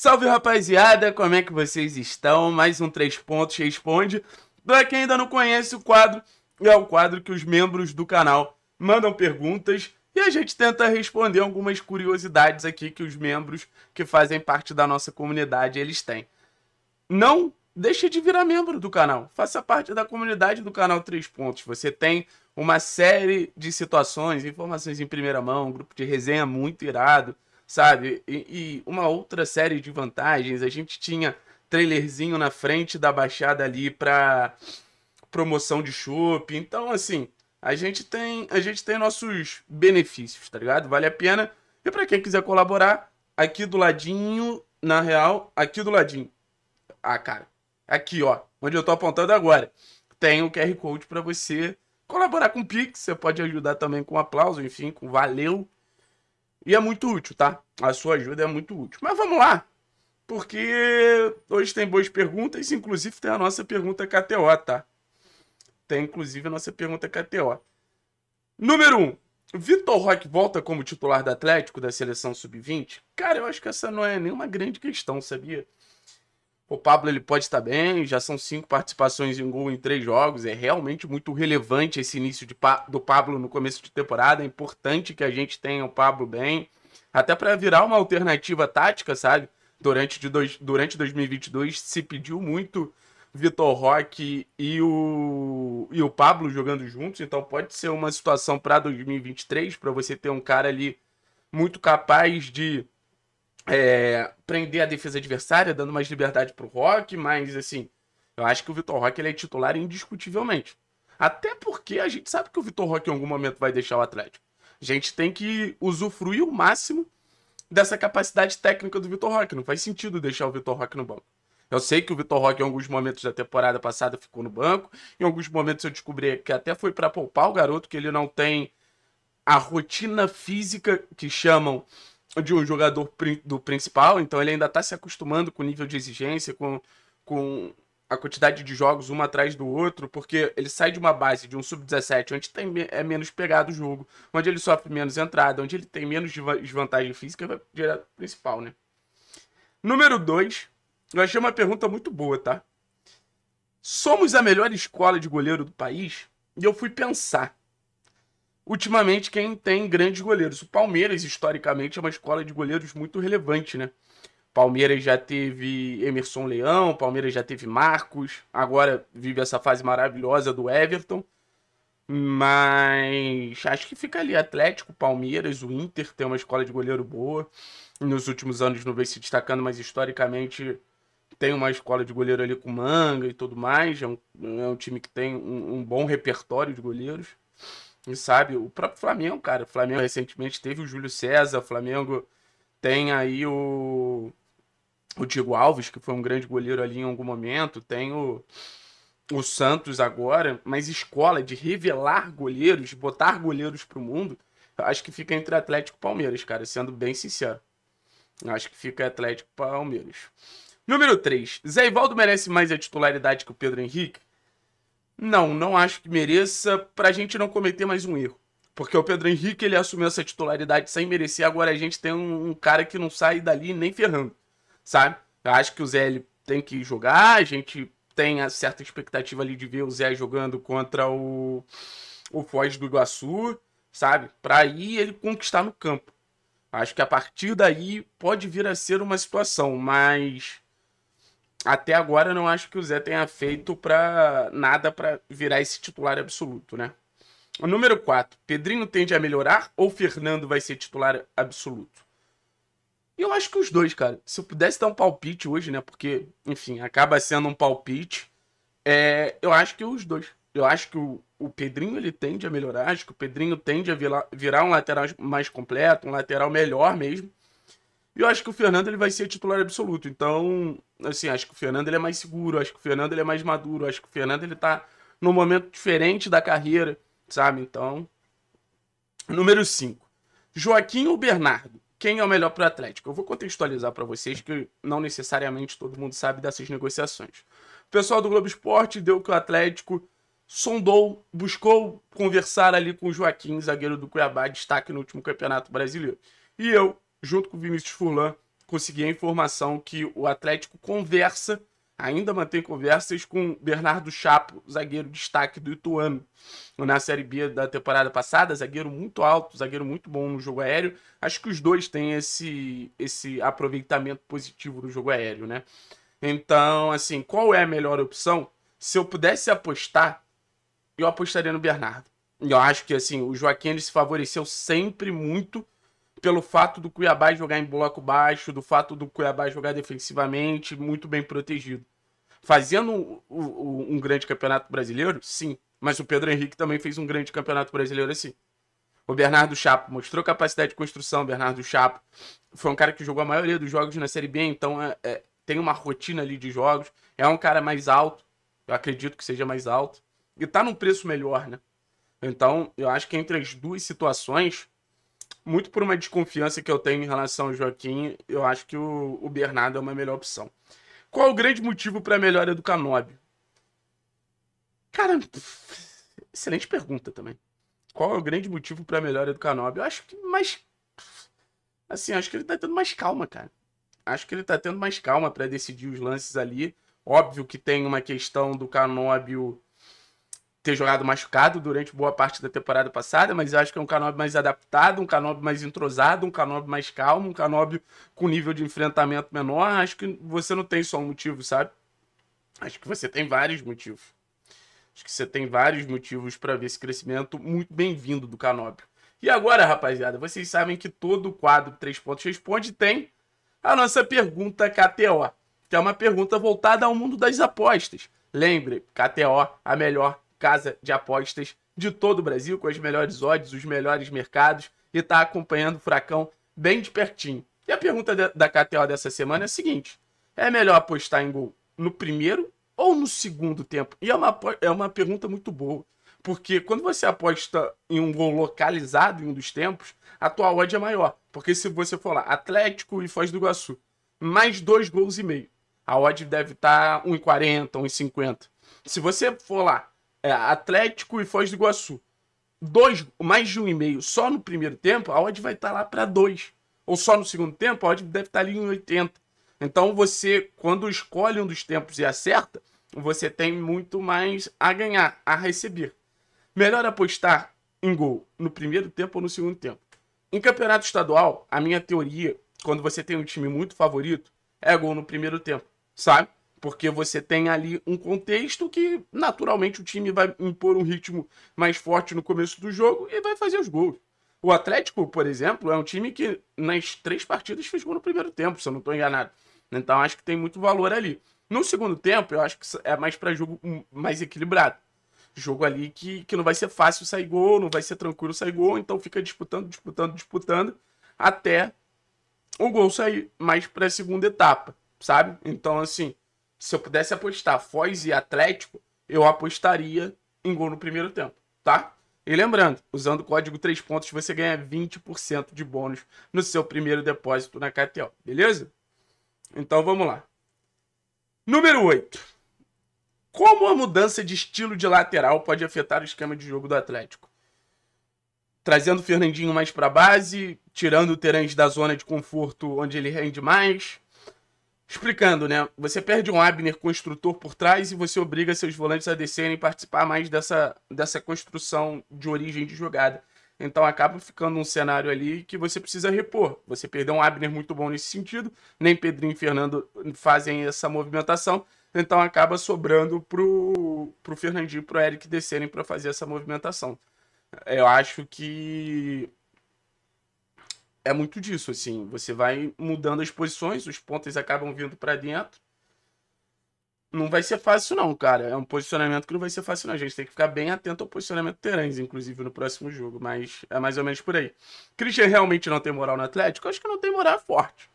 Salve rapaziada, como é que vocês estão? Mais um 3 pontos responde. Pra quem ainda não conhece o quadro, é o quadro que os membros do canal mandam perguntas e a gente tenta responder algumas curiosidades aqui que os membros que fazem parte da nossa comunidade eles têm. Não deixe de virar membro do canal, faça parte da comunidade do canal 3 pontos. Você tem uma série de situações, informações em primeira mão, um grupo de resenha muito irado sabe? E, e uma outra série de vantagens, a gente tinha trailerzinho na frente da baixada ali para promoção de chope. Então, assim, a gente tem a gente tem nossos benefícios, tá ligado? Vale a pena. E para quem quiser colaborar, aqui do ladinho, na real, aqui do ladinho. Ah, cara. Aqui, ó, onde eu tô apontando agora. Tem o QR Code para você colaborar com o Pix, você pode ajudar também com um aplauso, enfim, com valeu. E é muito útil, tá? A sua ajuda é muito útil. Mas vamos lá, porque hoje tem boas perguntas, inclusive tem a nossa pergunta KTO, tá? Tem inclusive a nossa pergunta KTO. Número 1. Um, Vitor Roque volta como titular do Atlético da seleção sub-20? Cara, eu acho que essa não é nenhuma grande questão, sabia? O Pablo ele pode estar bem, já são cinco participações em gol em três jogos. É realmente muito relevante esse início de, do Pablo no começo de temporada. É importante que a gente tenha o Pablo bem, até para virar uma alternativa tática, sabe? Durante, de dois, durante 2022 se pediu muito Vitor Roque e o, e o Pablo jogando juntos, então pode ser uma situação para 2023 para você ter um cara ali muito capaz de é, prender a defesa adversária, dando mais liberdade pro Rock, mas assim, eu acho que o Vitor Roque ele é titular indiscutivelmente. Até porque a gente sabe que o Vitor Roque em algum momento vai deixar o Atlético. A gente tem que usufruir o máximo dessa capacidade técnica do Vitor Roque. Não faz sentido deixar o Vitor Roque no banco. Eu sei que o Vitor Roque, em alguns momentos da temporada passada, ficou no banco. Em alguns momentos eu descobri que até foi para poupar o garoto, que ele não tem a rotina física que chamam é de um jogador do principal, então ele ainda está se acostumando com o nível de exigência, com, com a quantidade de jogos um atrás do outro, porque ele sai de uma base de um sub-17, onde tem, é menos pegado o jogo, onde ele sofre menos entrada, onde ele tem menos desvantagem física, vai direto pro principal, né? Número 2, eu achei uma pergunta muito boa, tá? Somos a melhor escola de goleiro do país? E eu fui pensar ultimamente quem tem grandes goleiros. O Palmeiras, historicamente, é uma escola de goleiros muito relevante, né? Palmeiras já teve Emerson Leão, Palmeiras já teve Marcos, agora vive essa fase maravilhosa do Everton. Mas acho que fica ali Atlético, Palmeiras, o Inter tem uma escola de goleiro boa. Nos últimos anos não veio se destacando, mas historicamente tem uma escola de goleiro ali com manga e tudo mais. É um, é um time que tem um, um bom repertório de goleiros. E sabe, o próprio Flamengo, cara. O Flamengo recentemente teve o Júlio César, o Flamengo tem aí o. O Diego Alves, que foi um grande goleiro ali em algum momento, tem o, o Santos agora, mas escola de revelar goleiros, botar goleiros pro mundo, acho que fica entre Atlético e Palmeiras, cara, sendo bem sincero. Acho que fica Atlético e Palmeiras. Número 3. Zé Ivaldo merece mais a titularidade que o Pedro Henrique? Não, não acho que mereça, para a gente não cometer mais um erro. Porque o Pedro Henrique, ele assumiu essa titularidade sem merecer, agora a gente tem um, um cara que não sai dali nem ferrando, sabe? Eu acho que o Zé, ele tem que jogar, a gente tem a certa expectativa ali de ver o Zé jogando contra o, o Foz do Iguaçu, sabe? Para aí ele conquistar no campo. Acho que a partir daí pode vir a ser uma situação, mas até agora eu não acho que o Zé tenha feito para nada para virar esse titular absoluto, né? O número 4, Pedrinho tende a melhorar ou Fernando vai ser titular absoluto? Eu acho que os dois, cara. Se eu pudesse dar um palpite hoje, né? Porque, enfim, acaba sendo um palpite. É, eu acho que os dois. Eu acho que o, o Pedrinho ele tende a melhorar. Acho que o Pedrinho tende a virar, virar um lateral mais completo, um lateral melhor mesmo. E eu acho que o Fernando ele vai ser titular absoluto. Então, assim, acho que o Fernando ele é mais seguro, acho que o Fernando ele é mais maduro, acho que o Fernando ele tá num momento diferente da carreira, sabe? Então, número 5. Joaquim ou Bernardo? Quem é o melhor para o Atlético? Eu vou contextualizar para vocês que não necessariamente todo mundo sabe dessas negociações. O pessoal do Globo Esporte deu que o Atlético sondou, buscou conversar ali com o Joaquim, zagueiro do Cuiabá, destaque no último Campeonato Brasileiro. E eu, junto com o Vinícius Furlan, consegui a informação que o Atlético conversa, ainda mantém conversas com Bernardo Chapo, zagueiro destaque do Ituano, na Série B da temporada passada, zagueiro muito alto, zagueiro muito bom no jogo aéreo. Acho que os dois têm esse, esse aproveitamento positivo no jogo aéreo, né? Então, assim, qual é a melhor opção? Se eu pudesse apostar, eu apostaria no Bernardo. Eu acho que assim, o Joaquim ele se favoreceu sempre muito pelo fato do Cuiabá jogar em bloco baixo, do fato do Cuiabá jogar defensivamente, muito bem protegido. Fazendo um grande campeonato brasileiro, sim, mas o Pedro Henrique também fez um grande campeonato brasileiro assim. O Bernardo Chapo mostrou capacidade de construção. O Bernardo Chapo foi um cara que jogou a maioria dos jogos na Série B, então é, é, tem uma rotina ali de jogos. É um cara mais alto, eu acredito que seja mais alto. E tá num preço melhor, né? Então, eu acho que entre as duas situações, muito por uma desconfiança que eu tenho em relação ao Joaquim, eu acho que o, o Bernardo é uma melhor opção. Qual o grande motivo para a melhora do Canob? Cara, excelente pergunta também. Qual é o grande motivo para a melhora do Canob? Eu acho que mais. Assim, acho que ele tá tendo mais calma, cara. Acho que ele tá tendo mais calma para decidir os lances ali. Óbvio que tem uma questão do Canóbio ter jogado machucado durante boa parte da temporada passada, mas eu acho que é um Canobi mais adaptado, um Canobi mais entrosado, um Canobi mais calmo, um Canobi com nível de enfrentamento menor. Acho que você não tem só um motivo, sabe? Acho que você tem vários motivos. Acho que você tem vários motivos para ver esse crescimento muito bem-vindo do Canobi. E agora, rapaziada, vocês sabem que todo o quadro Três Pontos Responde tem a nossa pergunta KTO, que é uma pergunta voltada ao mundo das apostas. Lembre, KTO, a melhor casa de apostas de todo o Brasil, com as melhores odds, os melhores mercados, e está acompanhando o Furacão bem de pertinho. E a pergunta da KTO dessa semana é a seguinte: é melhor apostar em gol no primeiro ou no segundo tempo? E é uma, é uma pergunta muito boa. Porque quando você aposta em um gol localizado em um dos tempos, a tua odd é maior. Porque se você for lá, Atlético e Foz do Iguaçu, mais dois gols e meio. A odd deve estar 1,40, 1,50. Se você for lá, é, Atlético e Foz do Iguaçu. Dois, mais de um e meio só no primeiro tempo, a odd vai estar tá lá para dois. Ou só no segundo tempo, a odd deve estar tá ali em 80. Então você, quando escolhe um dos tempos e acerta, você tem muito mais a ganhar, a receber. Melhor apostar em gol no primeiro tempo ou no segundo tempo. Em campeonato estadual, a minha teoria, quando você tem um time muito favorito, é gol no primeiro tempo, sabe? Porque você tem ali um contexto que, naturalmente, o time vai impor um ritmo mais forte no começo do jogo e vai fazer os gols. O Atlético, por exemplo, é um time que nas três partidas fez gol no primeiro tempo, se eu não estou enganado. Então acho que tem muito valor ali. No segundo tempo, eu acho que é mais para jogo mais equilibrado. Jogo ali que, que não vai ser fácil sair gol, não vai ser tranquilo sair gol, então fica disputando, disputando, disputando, até o gol sair mais para a segunda etapa, sabe? Então, assim, se eu pudesse apostar Foz e Atlético, eu apostaria em gol no primeiro tempo, tá? E lembrando, usando o código 3 pontos, você ganha 20% de bônus no seu primeiro depósito na KTO, beleza? Então vamos lá. Número 8. Como a mudança de estilo de lateral pode afetar o esquema de jogo do Atlético? Trazendo o Fernandinho mais para base, tirando o Terence da zona de conforto onde ele rende mais, Explicando, né? Você perde um Abner com o por trás e você obriga seus volantes a descerem e participar mais dessa, dessa construção de origem de jogada. Então acaba ficando um cenário ali que você precisa repor. Você perdeu um Abner muito bom nesse sentido, nem Pedrinho e Fernando fazem essa movimentação, então acaba sobrando pro, pro Fernandinho e pro Eric descerem para fazer essa movimentação. Eu acho que é muito disso, assim. Você vai mudando as posições, os pontas acabam vindo para dentro. Não vai ser fácil, não, cara. É um posicionamento que não vai ser fácil, não. A gente tem que ficar bem atento ao posicionamento do Terãs, inclusive, no próximo jogo. Mas é mais ou menos por aí. Christian realmente não tem moral no Atlético? Eu acho que não tem moral é forte.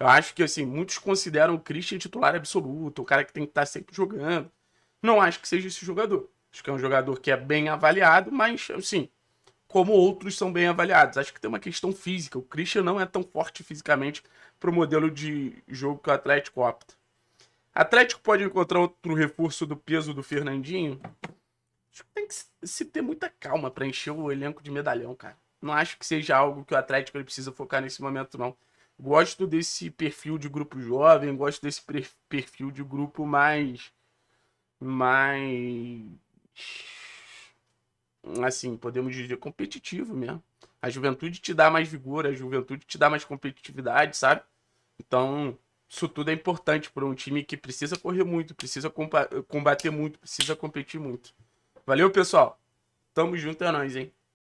Eu acho que, assim, muitos consideram o Christian titular absoluto, o cara que tem que estar tá sempre jogando. Não acho que seja esse jogador. Acho que é um jogador que é bem avaliado, mas, assim, como outros são bem avaliados. Acho que tem uma questão física. O Christian não é tão forte fisicamente para o modelo de jogo que o Atlético opta. Atlético pode encontrar outro reforço do peso do Fernandinho? Acho que tem que se ter muita calma para encher o elenco de medalhão, cara. Não acho que seja algo que o Atlético ele precisa focar nesse momento, não. Gosto desse perfil de grupo jovem, gosto desse perfil de grupo mais. mais assim, podemos dizer, competitivo mesmo. A juventude te dá mais vigor, a juventude te dá mais competitividade, sabe? Então, isso tudo é importante para um time que precisa correr muito, precisa combater muito, precisa competir muito. Valeu, pessoal. Tamo junto, é nóis, hein?